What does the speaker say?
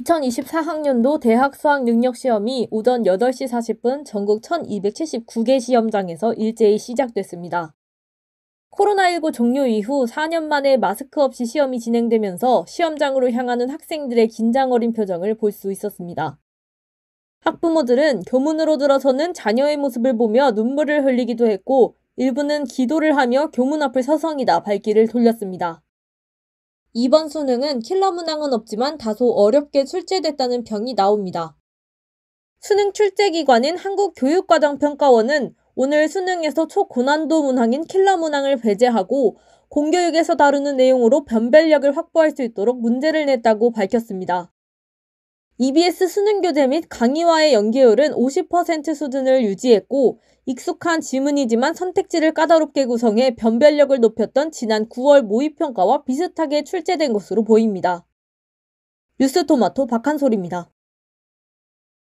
2024학년도 대학 수학 능력 시험이 오전 8시 40분 전국 1279개 시험장에서 일제히 시작됐습니다. 코로나19 종료 이후 4년 만에 마스크 없이 시험이 진행되면서 시험장으로 향하는 학생들의 긴장 어린 표정을 볼 수 있었습니다. 학부모들은 교문으로 들어서는 자녀의 모습을 보며 눈물을 흘리기도 했고, 일부는 기도를 하며 교문 앞을 서성이다 발길을 돌렸습니다. 이번 수능은 킬러 문항은 없지만 다소 어렵게 출제됐다는 평이 나옵니다. 수능 출제기관인 한국교육과정평가원은 오늘 수능에서 초고난도 문항인 킬러 문항을 배제하고 공교육에서 다루는 내용으로 변별력을 확보할 수 있도록 문제를 냈다고 밝혔습니다. EBS 수능 교재 및 강의와의 연계율은 50% 수준을 유지했고 익숙한 지문이지만 선택지를 까다롭게 구성해 변별력을 높였던 지난 9월 모의평가와 비슷하게 출제된 것으로 보입니다. 뉴스토마토 박한솔입니다.